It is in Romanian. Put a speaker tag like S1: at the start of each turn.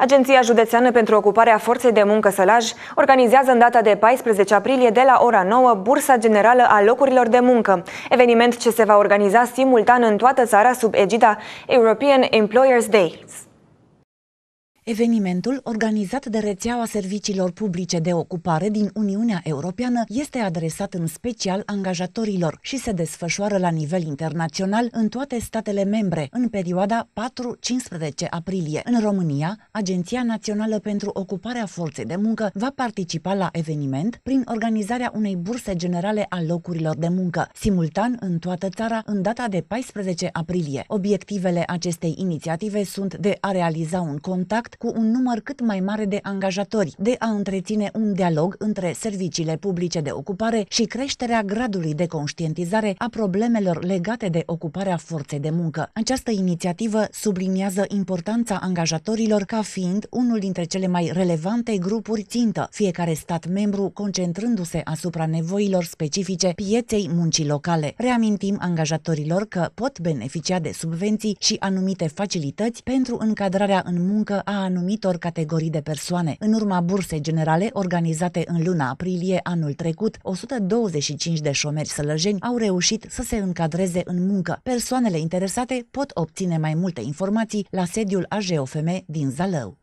S1: Agenția Județeană pentru Ocuparea Forței de Muncă Sălaj organizează în data de 14 aprilie de la ora 9 Bursa Generală a Locurilor de Muncă, eveniment ce se va organiza simultan în toată țara sub egida European Employers Day.
S2: Evenimentul, organizat de rețeaua serviciilor publice de ocupare din Uniunea Europeană, este adresat în special angajatorilor și se desfășoară la nivel internațional în toate statele membre în perioada 4-15 aprilie. În România, Agenția Națională pentru Ocuparea Forței de Muncă va participa la eveniment prin organizarea unei burse generale a locurilor de muncă, simultan în toată țara în data de 14 aprilie. Obiectivele acestei inițiative sunt de a realiza un contact cu un număr cât mai mare de angajatori, de a întreține un dialog între serviciile publice de ocupare și creșterea gradului de conștientizare a problemelor legate de ocuparea forței de muncă. Această inițiativă subliniază importanța angajatorilor ca fiind unul dintre cele mai relevante grupuri țintă, fiecare stat membru concentrându-se asupra nevoilor specifice pieței muncii locale. Reamintim angajatorilor că pot beneficia de subvenții și anumite facilități pentru încadrarea în muncă a anumitor categorii de persoane. În urma bursei generale organizate în luna aprilie anul trecut, 125 de șomeri sălăjeni au reușit să se încadreze în muncă. Persoanele interesate pot obține mai multe informații la sediul AGOFM din Zalău.